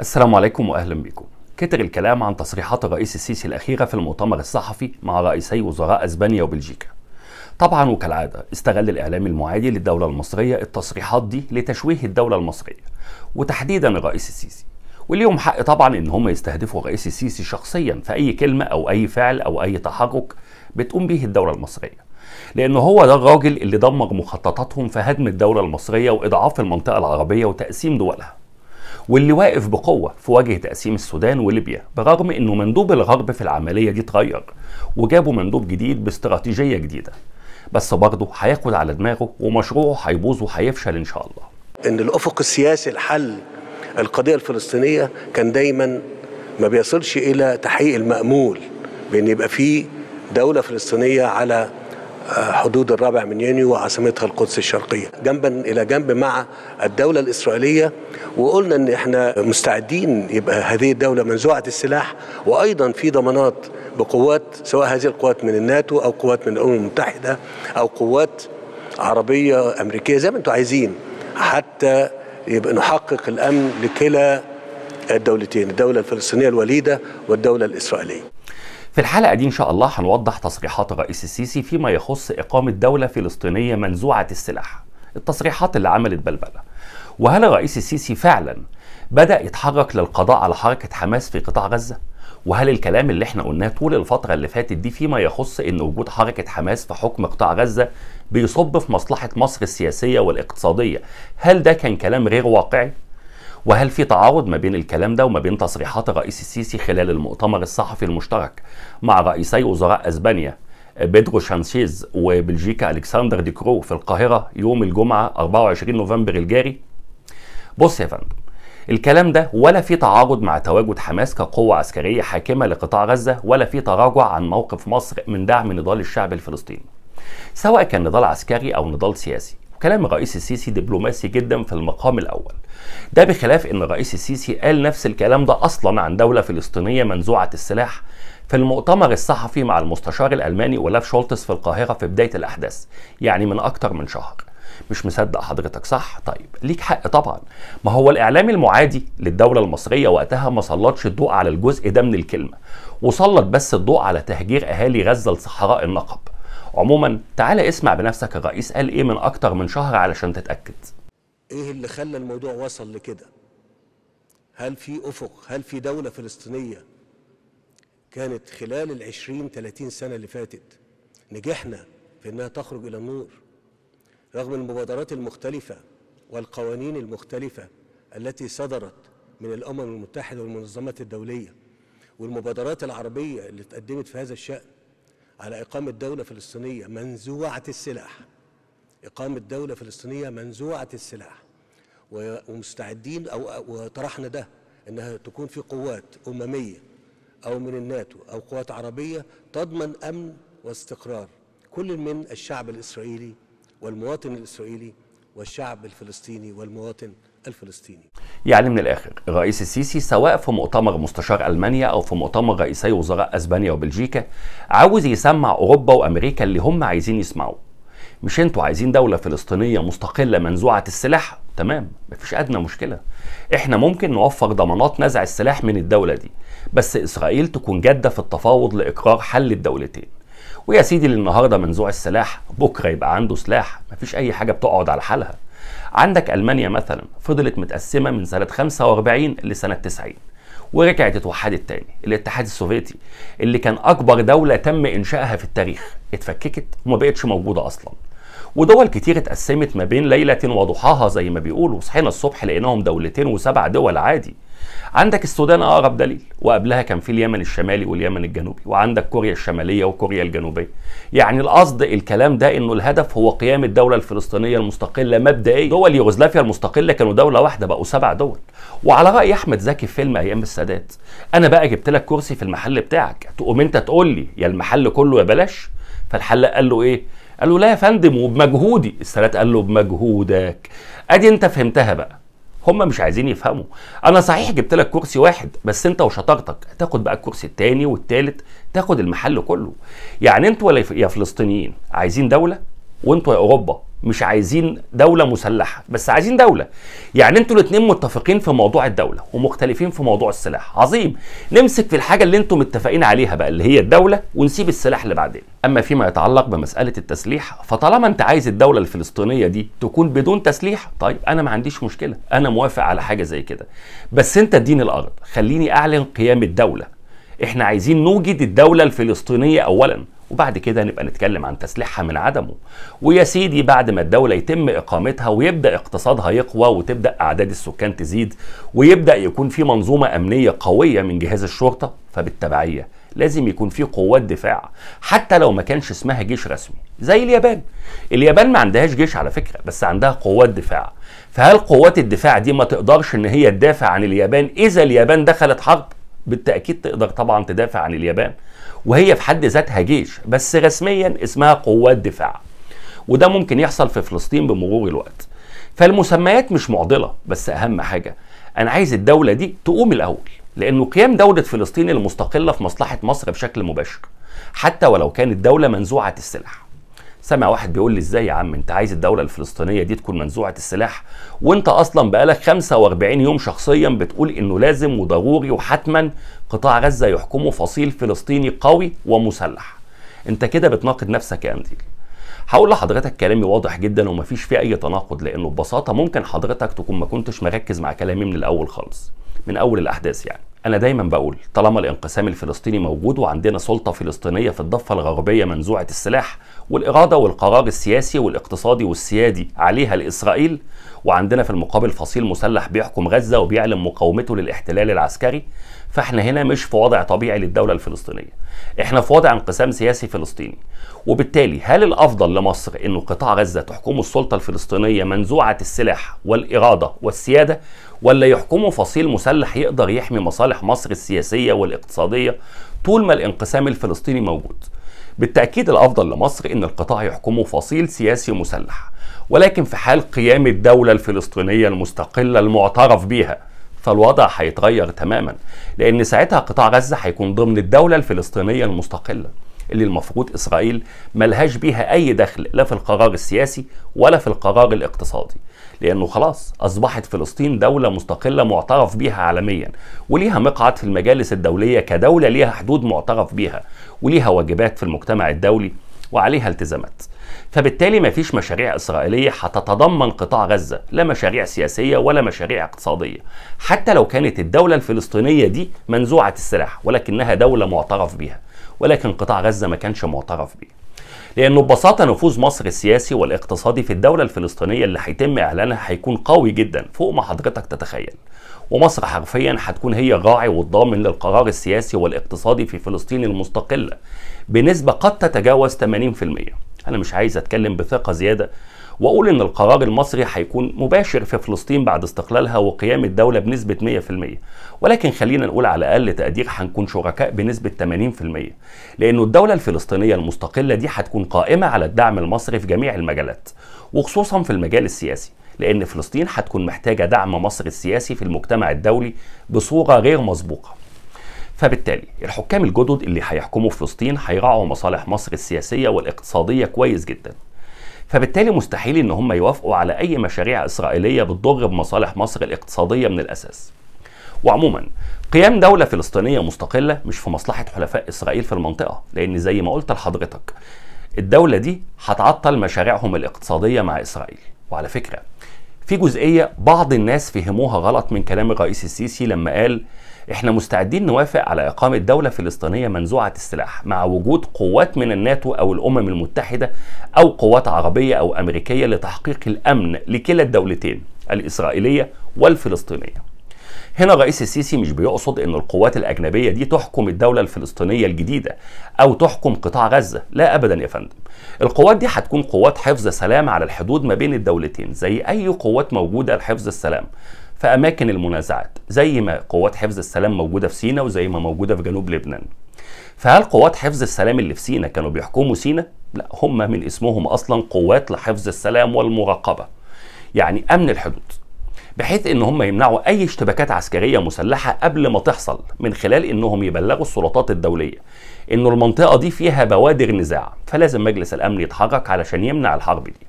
السلام عليكم واهلا بكم. كتر الكلام عن تصريحات الرئيس السيسي الاخيره في المؤتمر الصحفي مع رئيسي وزراء اسبانيا وبلجيكا. طبعا وكالعاده استغل الاعلام المعادي للدوله المصريه التصريحات دي لتشويه الدوله المصريه وتحديدا الرئيس السيسي. وليهم حق طبعا ان هم يستهدفوا الرئيس السيسي شخصيا في اي كلمه او اي فعل او اي تحرك بتقوم به الدوله المصريه. لأنه هو ده الراجل اللي دمر مخططاتهم في هدم الدولة المصرية وإضعاف المنطقة العربية وتقسيم دولها واللي واقف بقوة في وجه تقسيم السودان وليبيا برغم أنه مندوب الغرب في العملية دي اتغير وجابوا مندوب جديد باستراتيجية جديده بس برضه هياخد على دماغه ومشروعه هيبوظ وهيفشل ان شاء الله. ان الافق السياسي لحل القضيه الفلسطينيه كان دايما ما بيصلش الى تحقيق المامول بان يبقى في دوله فلسطينيه على حدود الرابع من يونيو وعاصمتها القدس الشرقية جنبا إلى جنب مع الدولة الإسرائيلية وقلنا أن احنا مستعدين يبقى هذه الدولة منزوعة السلاح وأيضا في ضمانات بقوات سواء هذه القوات من الناتو أو قوات من الأمم المتحدة أو قوات عربية أمريكية زي ما أنتم عايزين حتى يبقى نحقق الأمن لكلا الدولتين الدولة الفلسطينية الوليدة والدولة الإسرائيلية في الحلقة دي إن شاء الله هنوضح تصريحات الرئيس السيسي فيما يخص إقامة دولة فلسطينية منزوعة السلاح التصريحات اللي عملت بلبلة وهل الرئيس السيسي فعلا بدأ يتحرك للقضاء على حركة حماس في قطاع غزة؟ وهل الكلام اللي احنا قلناه طول الفترة اللي فاتت دي فيما يخص ان وجود حركة حماس في حكم قطاع غزة بيصب في مصلحة مصر السياسية والاقتصادية هل ده كان كلام غير واقعي؟ وهل في تعارض ما بين الكلام ده وما بين تصريحات الرئيس السيسي خلال المؤتمر الصحفي المشترك مع رئيسي وزراء اسبانيا بيدرو شانشيز وبلجيكا الكسندر ديكرو في القاهره يوم الجمعه 24 نوفمبر الجاري بص يا فندم الكلام ده ولا في تعارض مع تواجد حماس كقوة عسكرية حاكمة لقطاع غزة ولا في تراجع عن موقف مصر من دعم نضال الشعب الفلسطيني سواء كان نضال عسكري أو نضال سياسي وكلام الرئيس السيسي دبلوماسي جدا في المقام الاول ده بخلاف ان الرئيس السيسي قال نفس الكلام ده اصلا عن دوله فلسطينيه منزوعه السلاح في المؤتمر الصحفي مع المستشار الالماني اولاف شولتس في القاهره في بدايه الاحداث يعني من اكتر من شهر مش مصدق حضرتك صح؟ طيب ليك حق طبعا ما هو الإعلام المعادي للدولة المصرية وقتها ما سلطش الضوء على الجزء ده من الكلمة وسلط بس الضوء على تهجير أهالي غزة لصحراء النقب عموما تعال اسمع بنفسك الرئيس قال ايه من اكتر من شهر علشان تتاكد ايه اللي خلى الموضوع وصل لكده هل في افق هل في دوله فلسطينيه كانت خلال ال20 30 سنه اللي فاتت نجحنا في انها تخرج الى النور رغم المبادرات المختلفه والقوانين المختلفه التي صدرت من الامم المتحده والمنظمات الدوليه والمبادرات العربيه اللي اتقدمت في هذا الشان على إقامة دولة فلسطينية منزوعة السلاح إقامة دولة فلسطينية منزوعة السلاح ومستعدين أو وطرحنا ده إنها تكون في قوات أممية أو من الناتو أو قوات عربية تضمن أمن واستقرار كل من الشعب الإسرائيلي والمواطن الإسرائيلي والشعب الفلسطيني والمواطن الفلسطيني يعني من الاخر الرئيس السيسي سواء في مؤتمر مستشار المانيا او في مؤتمر رئيسي وزراء اسبانيا وبلجيكا عاوز يسمع اوروبا وامريكا اللي هم عايزين يسمعوه مش انتوا عايزين دولة فلسطينية مستقلة منزوعة السلاح تمام مفيش أدنى مشكلة احنا ممكن نوفر ضمانات نزع السلاح من الدولة دي بس إسرائيل تكون جادة في التفاوض لإقرار حل الدولتين ويا سيدي اللي النهاردة منزوع السلاح بكرة يبقى عنده سلاح مفيش أي حاجة بتقعد على حالها عندك المانيا مثلا فضلت متقسمه من سنه 45 لسنه 90 ورجعت اتوحدت تاني الاتحاد السوفيتي اللي كان اكبر دوله تم انشائها في التاريخ اتفككت وما بقتش موجوده اصلا ودول كتير اتقسمت ما بين ليله وضحاها زي ما بيقولوا صحينا الصبح لقيناهم دولتين وسبع دول عادي عندك السودان اقرب دليل وقبلها كان في اليمن الشمالي واليمن الجنوبي وعندك كوريا الشماليه وكوريا الجنوبيه يعني القصد الكلام ده انه الهدف هو قيام الدوله الفلسطينيه المستقله مبدئيا دول يوغوسلافيا المستقله كانوا دوله واحده بقوا سبع دول وعلى راي احمد زكي في فيلم ايام السادات انا بقى جبت لك كرسي في المحل بتاعك تقوم انت تقول لي يا المحل كله يا بلاش فالحلاق قال له ايه قال له لا يا فندم وبمجهودي السادات قال له بمجهودك ادي انت فهمتها بقى هم مش عايزين يفهموا انا صحيح جبت لك كرسي واحد بس انت وشطارتك تاخد بقى الكرسي التاني والتالت تاخد المحل كله يعني انتوا يا فلسطينيين عايزين دوله وانتوا يا اوروبا مش عايزين دوله مسلحه بس عايزين دوله يعني انتوا الاتنين متفقين في موضوع الدوله ومختلفين في موضوع السلاح عظيم نمسك في الحاجه اللي انتوا متفقين عليها بقى اللي هي الدوله ونسيب السلاح لبعدين اما فيما يتعلق بمساله التسليح فطالما انت عايز الدوله الفلسطينيه دي تكون بدون تسليح طيب انا ما عنديش مشكله انا موافق على حاجه زي كده بس انت اديني الارض خليني اعلن قيام الدوله احنا عايزين نوجد الدوله الفلسطينيه اولا وبعد كده نبقى نتكلم عن تسليحها من عدمه ويا سيدي بعد ما الدولة يتم إقامتها ويبدأ اقتصادها يقوى وتبدأ أعداد السكان تزيد ويبدأ يكون في منظومة أمنية قوية من جهاز الشرطة فبالتبعية لازم يكون في قوات دفاع حتى لو ما كانش اسمها جيش رسمي زي اليابان اليابان ما عندهاش جيش على فكرة بس عندها قوات دفاع فهل قوات الدفاع دي ما تقدرش ان هي تدافع عن اليابان اذا اليابان دخلت حرب بالتأكيد تقدر طبعا تدافع عن اليابان وهي في حد ذاتها جيش بس رسميا اسمها قوات دفاع وده ممكن يحصل في فلسطين بمرور الوقت فالمسميات مش معضله بس اهم حاجه انا عايز الدوله دي تقوم الاول لانه قيام دوله فلسطين المستقله في مصلحه مصر بشكل مباشر حتى ولو كانت دوله منزوعه السلاح سمع واحد بيقول لي ازاي يا عم انت عايز الدوله الفلسطينيه دي تكون منزوعه السلاح وانت اصلا بقالك 45 يوم شخصيا بتقول انه لازم وضروري وحتما قطاع غزه يحكمه فصيل فلسطيني قوي ومسلح انت كده بتناقض نفسك يا قنديل هقول لحضرتك كلامي واضح جدا ومفيش فيه اي تناقض لانه ببساطه ممكن حضرتك تكون ما كنتش مركز مع كلامي من الاول خالص من اول الاحداث يعني أنا دايما بقول طالما الانقسام الفلسطيني موجود وعندنا سلطة فلسطينية في الضفة الغربية منزوعة السلاح والإرادة والقرار السياسي والاقتصادي والسيادي عليها لإسرائيل وعندنا في المقابل فصيل مسلح بيحكم غزه وبيعلن مقاومته للاحتلال العسكري فاحنا هنا مش في وضع طبيعي للدوله الفلسطينيه احنا في وضع انقسام سياسي فلسطيني وبالتالي هل الافضل لمصر انه قطاع غزه تحكمه السلطه الفلسطينيه منزوعه السلاح والاراده والسياده ولا يحكمه فصيل مسلح يقدر يحمي مصالح مصر السياسيه والاقتصاديه طول ما الانقسام الفلسطيني موجود بالتاكيد الافضل لمصر ان القطاع يحكمه فصيل سياسي مسلح ولكن في حال قيام الدولة الفلسطينية المستقلة المعترف بيها فالوضع هيتغير تماما لأن ساعتها قطاع غزة هيكون ضمن الدولة الفلسطينية المستقلة اللي المفروض إسرائيل ملهاش بيها أي دخل لا في القرار السياسي ولا في القرار الاقتصادي لأنه خلاص أصبحت فلسطين دولة مستقلة معترف بيها عالميا وليها مقعد في المجالس الدولية كدولة ليها حدود معترف بيها وليها واجبات في المجتمع الدولي وعليها التزامات فبالتالي مفيش مشاريع إسرائيلية هتتضمن قطاع غزة لا مشاريع سياسية ولا مشاريع اقتصادية حتى لو كانت الدولة الفلسطينية دي منزوعة السلاح ولكنها دولة معترف بها ولكن قطاع غزة ما كانش معترف بيه لأنه ببساطة نفوذ مصر السياسي والاقتصادي في الدولة الفلسطينية اللي هيتم إعلانها هيكون قوي جدا فوق ما حضرتك تتخيل ومصر حرفيا هتكون هي الراعي والضامن للقرار السياسي والاقتصادي في فلسطين المستقلة بنسبة قد تتجاوز 80% انا مش عايز اتكلم بثقه زياده واقول ان القرار المصري هيكون مباشر في فلسطين بعد استقلالها وقيام الدوله بنسبه 100% ولكن خلينا نقول على اقل تقدير هنكون شركاء بنسبه 80% لانه الدوله الفلسطينيه المستقله دي هتكون قائمه على الدعم المصري في جميع المجالات وخصوصا في المجال السياسي لان فلسطين هتكون محتاجه دعم مصر السياسي في المجتمع الدولي بصوره غير مسبوقه فبالتالي الحكام الجدد اللي هيحكموا في فلسطين هيراعوا مصالح مصر السياسيه والاقتصاديه كويس جدا فبالتالي مستحيل ان هم يوافقوا على اي مشاريع اسرائيليه بتضر بمصالح مصر الاقتصاديه من الاساس وعموما قيام دولة فلسطينية مستقلة مش في مصلحة حلفاء إسرائيل في المنطقة لأن زي ما قلت لحضرتك الدولة دي هتعطل مشاريعهم الاقتصادية مع إسرائيل وعلى فكرة في جزئية بعض الناس فهموها غلط من كلام الرئيس السيسي لما قال احنا مستعدين نوافق على اقامه دوله فلسطينيه منزوعه السلاح مع وجود قوات من الناتو او الامم المتحده او قوات عربيه او امريكيه لتحقيق الامن لكلا الدولتين الاسرائيليه والفلسطينيه. هنا الرئيس السيسي مش بيقصد ان القوات الاجنبيه دي تحكم الدوله الفلسطينيه الجديده او تحكم قطاع غزه لا ابدا يا فندم القوات دي هتكون قوات حفظ سلام على الحدود ما بين الدولتين زي اي قوات موجوده لحفظ السلام في أماكن المنازعات زي ما قوات حفظ السلام موجودة في سينا وزي ما موجودة في جنوب لبنان فهل قوات حفظ السلام اللي في سينا كانوا بيحكموا سينا؟ لا هم من اسمهم أصلا قوات لحفظ السلام والمراقبة يعني أمن الحدود بحيث ان هم يمنعوا اي اشتباكات عسكريه مسلحه قبل ما تحصل من خلال انهم يبلغوا السلطات الدوليه انه المنطقه دي فيها بوادر نزاع فلازم مجلس الامن يتحرك علشان يمنع الحرب دي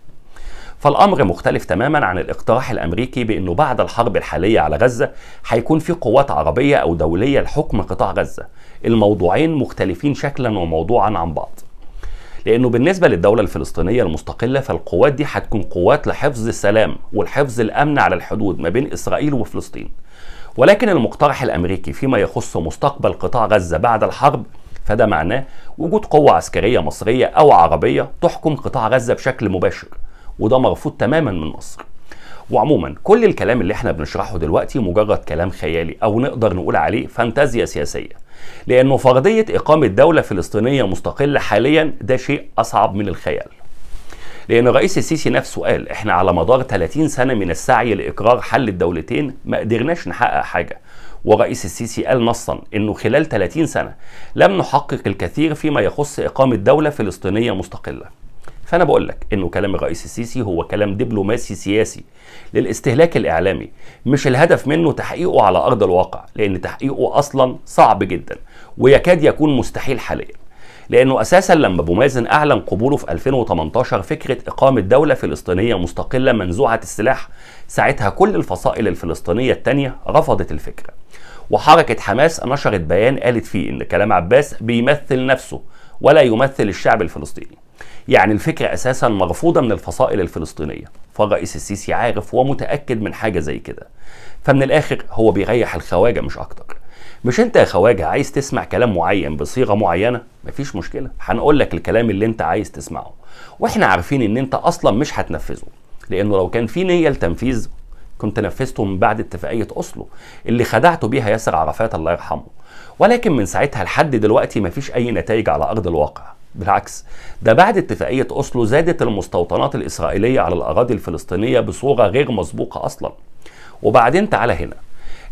فالامر مختلف تماما عن الاقتراح الامريكي بانه بعد الحرب الحاليه على غزه هيكون في قوات عربيه او دوليه لحكم قطاع غزه الموضوعين مختلفين شكلا وموضوعا عن بعض لانه بالنسبه للدوله الفلسطينيه المستقله فالقوات دي هتكون قوات لحفظ السلام والحفظ الامن على الحدود ما بين اسرائيل وفلسطين ولكن المقترح الامريكي فيما يخص مستقبل قطاع غزه بعد الحرب فده معناه وجود قوه عسكريه مصريه او عربيه تحكم قطاع غزه بشكل مباشر وده مرفوض تماما من مصر وعموما كل الكلام اللي احنا بنشرحه دلوقتي مجرد كلام خيالي او نقدر نقول عليه فانتازيا سياسيه لانه فرضيه اقامه دوله فلسطينيه مستقله حاليا ده شيء اصعب من الخيال لان الرئيس السيسي نفسه قال احنا على مدار 30 سنه من السعي لاقرار حل الدولتين ما قدرناش نحقق حاجه ورئيس السيسي قال نصا انه خلال 30 سنه لم نحقق الكثير فيما يخص اقامه دوله فلسطينيه مستقله فانا بقول لك انه كلام الرئيس السيسي هو كلام دبلوماسي سياسي للاستهلاك الاعلامي مش الهدف منه تحقيقه على ارض الواقع لان تحقيقه اصلا صعب جدا ويكاد يكون مستحيل حاليا لانه اساسا لما ابو مازن اعلن قبوله في 2018 فكره اقامه دوله فلسطينيه مستقله منزوعه السلاح ساعتها كل الفصائل الفلسطينيه الثانيه رفضت الفكره وحركه حماس نشرت بيان قالت فيه ان كلام عباس بيمثل نفسه ولا يمثل الشعب الفلسطيني يعني الفكرة أساسا مرفوضة من الفصائل الفلسطينية فالرئيس السيسي عارف ومتأكد من حاجة زي كده فمن الآخر هو بيريح الخواجة مش أكتر مش انت يا خواجه عايز تسمع كلام معين بصيغه معينه مفيش مشكله هنقول لك الكلام اللي انت عايز تسمعه واحنا عارفين ان انت اصلا مش هتنفذه لانه لو كان في نيه لتنفيذ كنت نفذته من بعد اتفاقيه اصله اللي خدعته بيها ياسر عرفات الله يرحمه ولكن من ساعتها لحد دلوقتي مفيش اي نتائج على ارض الواقع بالعكس ده بعد اتفاقية أوسلو زادت المستوطنات الإسرائيلية على الأراضي الفلسطينية بصورة غير مسبوقة أصلا وبعدين تعالى هنا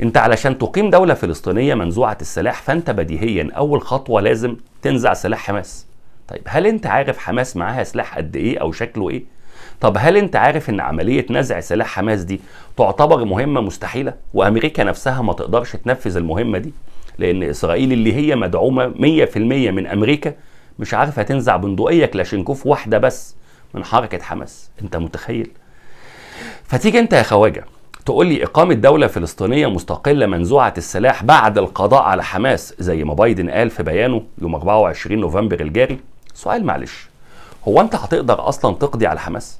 انت علشان تقيم دولة فلسطينية منزوعة السلاح فانت بديهيا أول خطوة لازم تنزع سلاح حماس طيب هل انت عارف حماس معاها سلاح قد ايه او شكله ايه طب هل انت عارف ان عملية نزع سلاح حماس دي تعتبر مهمة مستحيلة وامريكا نفسها ما تقدرش تنفذ المهمة دي لان اسرائيل اللي هي مدعومة 100% من امريكا مش عارفه تنزع بندقيه كلاشينكوف واحده بس من حركه حماس انت متخيل فتيجي انت يا خواجه تقول لي إقامة دولة فلسطينية مستقلة منزوعة السلاح بعد القضاء على حماس زي ما بايدن قال في بيانه يوم 24 نوفمبر الجاري سؤال معلش هو أنت هتقدر أصلا تقضي على حماس؟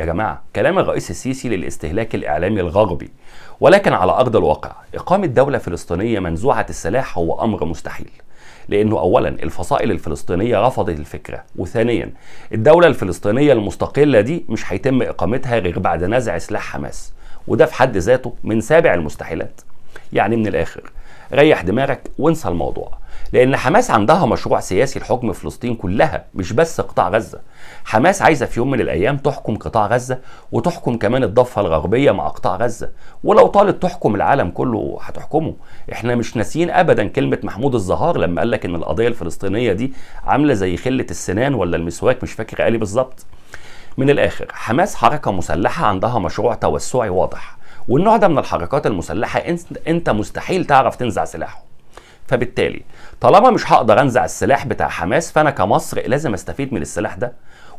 يا جماعة كلام الرئيس السيسي للاستهلاك الإعلامي الغربي ولكن على أرض الواقع إقامة دولة فلسطينية منزوعة السلاح هو أمر مستحيل لأنه أولا الفصائل الفلسطينية رفضت الفكرة وثانيا الدولة الفلسطينية المستقلة دي مش هيتم إقامتها غير بعد نزع سلاح حماس وده في حد ذاته من سابع المستحيلات يعني من الآخر ريح دماغك وانسى الموضوع لان حماس عندها مشروع سياسي لحكم فلسطين كلها مش بس قطاع غزه حماس عايزه في يوم من الايام تحكم قطاع غزه وتحكم كمان الضفه الغربيه مع قطاع غزه ولو طالت تحكم العالم كله هتحكمه احنا مش ناسيين ابدا كلمه محمود الزهار لما قال لك ان القضيه الفلسطينيه دي عامله زي خله السنان ولا المسواك مش فاكر قال إيه بالظبط من الاخر حماس حركه مسلحه عندها مشروع توسعي واضح والنوع ده من الحركات المسلحه انت مستحيل تعرف تنزع سلاحه فبالتالي طالما مش هقدر انزع السلاح بتاع حماس فانا كمصر لازم استفيد من السلاح ده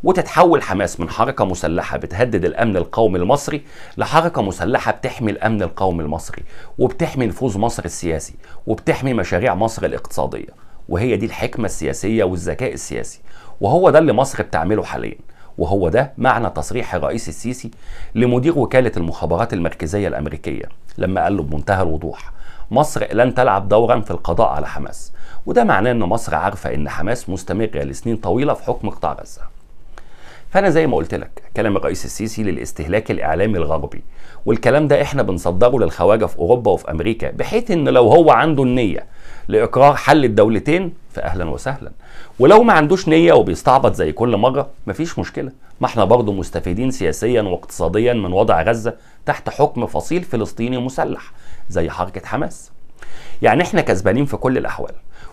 وتتحول حماس من حركه مسلحه بتهدد الامن القومي المصري لحركه مسلحه بتحمي الامن القومي المصري وبتحمي نفوذ مصر السياسي وبتحمي مشاريع مصر الاقتصاديه وهي دي الحكمه السياسيه والذكاء السياسي وهو ده اللي مصر بتعمله حاليا وهو ده معنى تصريح الرئيس السيسي لمدير وكاله المخابرات المركزيه الامريكيه لما قال له بمنتهى الوضوح مصر لن تلعب دورا في القضاء على حماس وده معناه ان مصر عارفه ان حماس مستمره لسنين طويله في حكم قطاع غزه فانا زي ما قلت لك كلام الرئيس السيسي للاستهلاك الاعلامي الغربي والكلام ده احنا بنصدره للخواجه في اوروبا وفي امريكا بحيث ان لو هو عنده النيه لاقرار حل الدولتين فاهلا وسهلا ولو ما عندوش نيه وبيستعبط زي كل مره مفيش مشكله ما احنا برضه مستفيدين سياسيا واقتصاديا من وضع غزه تحت حكم فصيل فلسطيني مسلح زي حركه حماس. يعني احنا كسبانين في كل الاحوال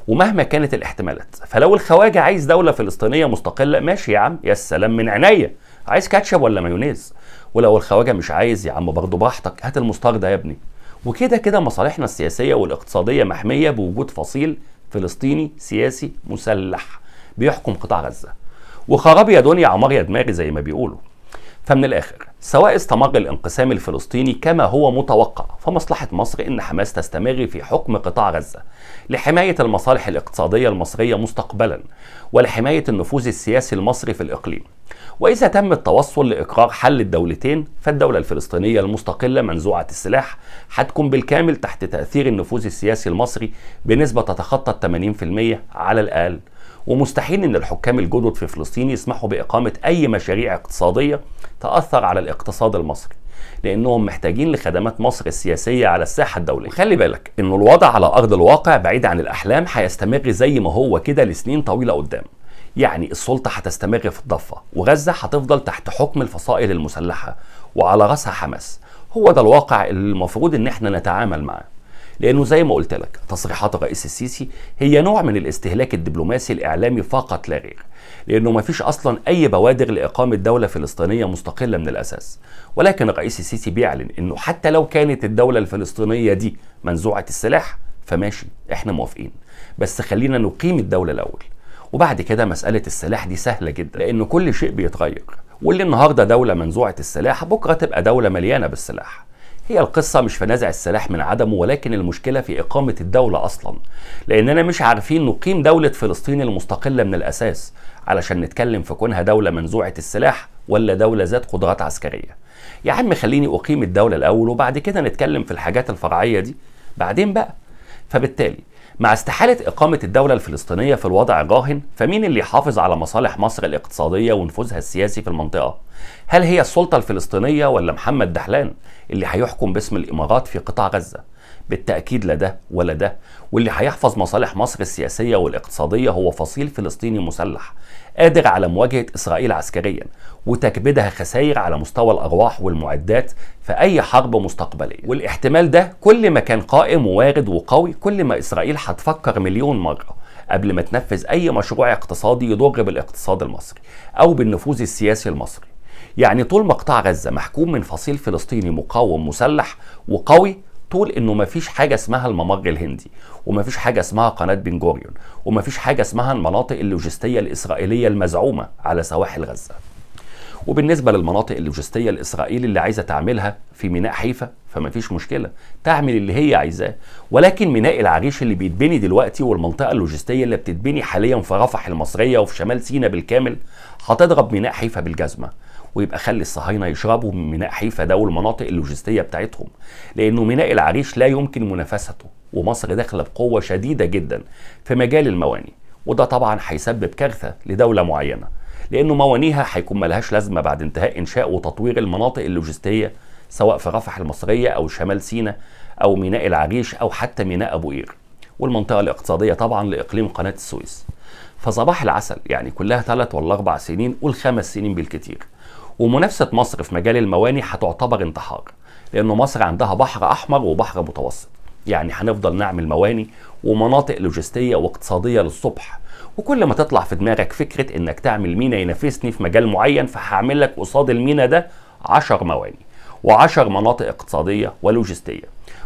ومهما كانت الاحتمالات فلو الخواجه عايز دوله فلسطينيه مستقله ماشي يا عم يا سلام من عناية عايز كاتشب ولا مايونيز ولو الخواجه مش عايز يا عم برضه براحتك هات المستار ده يا ابني وكده كده مصالحنا السياسيه والاقتصاديه محميه بوجود فصيل فلسطيني سياسي مسلح بيحكم قطاع غزه وخراب يا دنيا عمار يا دماغي زي ما بيقولوا فمن الاخر سواء استمر الانقسام الفلسطيني كما هو متوقع فمصلحة مصر إن حماس تستمر في حكم قطاع غزة لحماية المصالح الاقتصادية المصرية مستقبلا ولحماية النفوذ السياسي المصري في الإقليم وإذا تم التوصل لإقرار حل الدولتين فالدولة الفلسطينية المستقلة منزوعة السلاح حتكون بالكامل تحت تأثير النفوذ السياسي المصري بنسبة تتخطى 80% على الأقل ومستحيل ان الحكام الجدد في فلسطين يسمحوا باقامه اي مشاريع اقتصاديه تاثر على الاقتصاد المصري لانهم محتاجين لخدمات مصر السياسيه على الساحه الدوليه خلي بالك ان الوضع على ارض الواقع بعيد عن الاحلام هيستمر زي ما هو كده لسنين طويله قدام يعني السلطه هتستمر في الضفه وغزه هتفضل تحت حكم الفصائل المسلحه وعلى راسها حماس هو ده الواقع اللي المفروض ان احنا نتعامل معاه لانه زي ما قلت لك تصريحات الرئيس السيسي هي نوع من الاستهلاك الدبلوماسي الاعلامي فقط لا غير لانه ما فيش اصلا اي بوادر لاقامه دوله فلسطينيه مستقله من الاساس ولكن الرئيس السيسي بيعلن انه حتى لو كانت الدوله الفلسطينيه دي منزوعه السلاح فماشي احنا موافقين بس خلينا نقيم الدوله الاول وبعد كده مساله السلاح دي سهله جدا لان كل شيء بيتغير واللي النهارده دوله منزوعه السلاح بكره تبقى دوله مليانه بالسلاح هي القصة مش في نزع السلاح من عدمه ولكن المشكلة في إقامة الدولة أصلا لأننا مش عارفين نقيم دولة فلسطين المستقلة من الأساس علشان نتكلم في كونها دولة منزوعة السلاح ولا دولة ذات قدرات عسكرية يا عم خليني أقيم الدولة الأول وبعد كده نتكلم في الحاجات الفرعية دي بعدين بقى فبالتالي مع استحالة إقامة الدولة الفلسطينية في الوضع الراهن فمين اللي يحافظ على مصالح مصر الاقتصادية ونفوذها السياسي في المنطقة؟ هل هي السلطة الفلسطينية ولا محمد دحلان اللي هيحكم باسم الإمارات في قطاع غزة؟ بالتأكيد لا ده ولا ده واللي هيحفظ مصالح مصر السياسية والاقتصادية هو فصيل فلسطيني مسلح قادر على مواجهة إسرائيل عسكريا وتكبيدها خسائر على مستوى الأرواح والمعدات في أي حرب مستقبلية والاحتمال ده كل ما كان قائم ووارد وقوي كل ما إسرائيل هتفكر مليون مرة قبل ما تنفذ أي مشروع اقتصادي يضر بالاقتصاد المصري أو بالنفوذ السياسي المصري يعني طول ما قطاع غزة محكوم من فصيل فلسطيني مقاوم مسلح وقوي طول انه ما فيش حاجه اسمها الممر الهندي وما فيش حاجه اسمها قناه بن جوريون وما فيش حاجه اسمها المناطق اللوجستيه الاسرائيليه المزعومه على سواحل غزه وبالنسبه للمناطق اللوجستيه الاسرائيلي اللي عايزه تعملها في ميناء حيفا فما فيش مشكله تعمل اللي هي عايزاه ولكن ميناء العريش اللي بيتبني دلوقتي والمنطقه اللوجستيه اللي بتتبني حاليا في رفح المصريه وفي شمال سيناء بالكامل هتضرب ميناء حيفا بالجزمه ويبقى خلي الصهاينه يشربوا من ميناء حيفا ده والمناطق اللوجستيه بتاعتهم لانه ميناء العريش لا يمكن منافسته ومصر داخله بقوه شديده جدا في مجال المواني وده طبعا هيسبب كارثه لدوله معينه لانه موانيها هيكون ملهاش لازمه بعد انتهاء انشاء وتطوير المناطق اللوجستيه سواء في رفح المصريه او شمال سيناء او ميناء العريش او حتى ميناء ابو قير والمنطقه الاقتصاديه طبعا لاقليم قناه السويس فصباح العسل يعني كلها ثلاث ولا اربع سنين قول خمس سنين بالكتير ومنافسه مصر في مجال المواني هتعتبر انتحار لأن مصر عندها بحر احمر وبحر متوسط يعني هنفضل نعمل مواني ومناطق لوجستيه واقتصاديه للصبح وكل ما تطلع في دماغك فكره انك تعمل مينا ينافسني في مجال معين فهعمل لك قصاد المينا ده 10 مواني و10 مناطق اقتصاديه ولوجستيه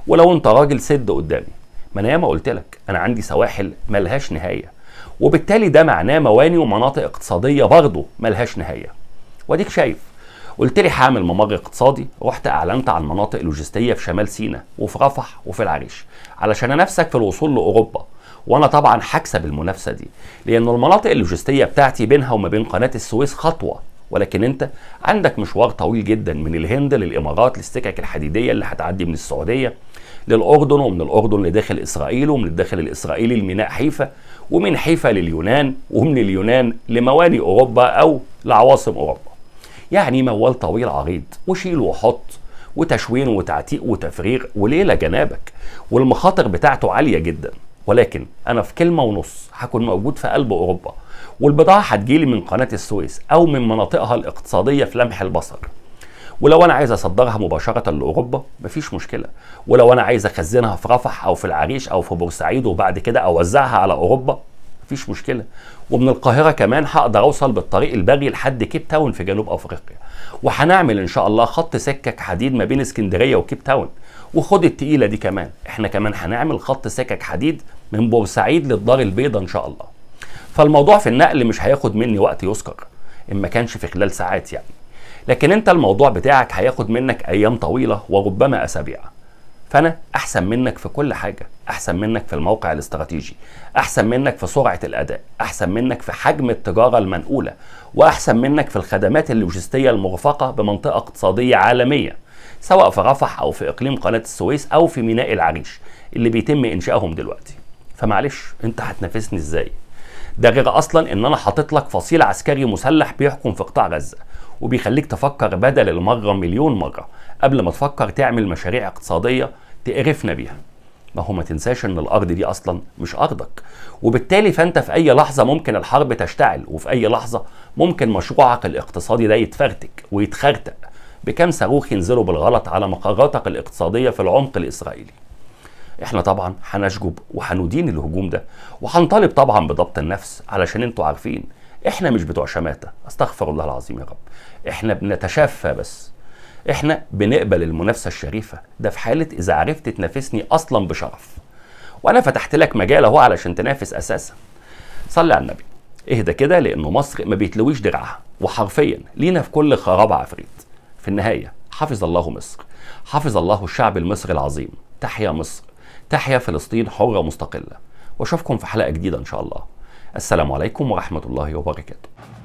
ولو انت راجل سد قدامي ما انا ياما قلت لك انا عندي سواحل ملهاش نهايه وبالتالي ده معناه مواني ومناطق اقتصاديه برضه ملهاش نهايه واديك شايف قلت لي هعمل ممر اقتصادي رحت اعلنت عن مناطق لوجستيه في شمال سيناء وفي رفح وفي العريش علشان انافسك في الوصول لاوروبا وانا طبعا هكسب المنافسه دي لان المناطق اللوجستيه بتاعتي بينها وما بين قناه السويس خطوه ولكن انت عندك مشوار طويل جدا من الهند للامارات للسكك الحديديه اللي هتعدي من السعوديه للاردن ومن الاردن لداخل اسرائيل ومن الداخل الاسرائيلي لميناء حيفا ومن حيفا لليونان ومن اليونان لموانئ اوروبا او لعواصم اوروبا يعني موال طويل عريض وشيل وحط وتشوين وتعتيق وتفريغ وليله جنابك والمخاطر بتاعته عاليه جدا ولكن انا في كلمه ونص هكون موجود في قلب اوروبا والبضاعه هتجيلي من قناه السويس او من مناطقها الاقتصاديه في لمح البصر ولو انا عايز اصدرها مباشره لاوروبا مفيش مشكله ولو انا عايز اخزنها في رفح او في العريش او في بورسعيد وبعد كده اوزعها على اوروبا مفيش مشكله ومن القاهره كمان هقدر اوصل بالطريق البري لحد كيب تاون في جنوب افريقيا وهنعمل ان شاء الله خط سكك حديد ما بين اسكندريه وكيب تاون وخد التقيله دي كمان احنا كمان هنعمل خط سكك حديد من بورسعيد للدار البيضاء ان شاء الله فالموضوع في النقل مش هياخد مني وقت يذكر ان ما كانش في خلال ساعات يعني لكن انت الموضوع بتاعك هياخد منك ايام طويله وربما اسابيع فانا احسن منك في كل حاجه احسن منك في الموقع الاستراتيجي احسن منك في سرعه الاداء احسن منك في حجم التجاره المنقوله واحسن منك في الخدمات اللوجستيه المرفقه بمنطقه اقتصاديه عالميه سواء في رفح او في اقليم قناه السويس او في ميناء العريش اللي بيتم انشائهم دلوقتي فمعلش انت هتنافسني ازاي ده غير اصلا ان انا حاطط لك فصيل عسكري مسلح بيحكم في قطاع غزه وبيخليك تفكر بدل المره مليون مره قبل ما تفكر تعمل مشاريع اقتصاديه تقرفنا بيها ما هو ما تنساش ان الارض دي اصلا مش ارضك وبالتالي فانت في اي لحظه ممكن الحرب تشتعل وفي اي لحظه ممكن مشروعك الاقتصادي ده يتفرتك ويتخرتق بكم صاروخ ينزلوا بالغلط على مقراتك الاقتصاديه في العمق الاسرائيلي احنا طبعا هنشجب وهندين الهجوم ده وهنطالب طبعا بضبط النفس علشان انتوا عارفين احنا مش بتوع شماته استغفر الله العظيم يا رب احنا بنتشفى بس احنا بنقبل المنافسه الشريفه ده في حاله اذا عرفت تنافسني اصلا بشرف وانا فتحت لك مجال اهو علشان تنافس اساسا صلي على النبي اهدى كده لانه مصر ما بيتلويش دراعها وحرفيا لينا في كل خراب عفريت في النهايه حفظ الله مصر حفظ الله الشعب المصري العظيم تحيا مصر تحيا فلسطين حره مستقله واشوفكم في حلقه جديده ان شاء الله السلام عليكم ورحمه الله وبركاته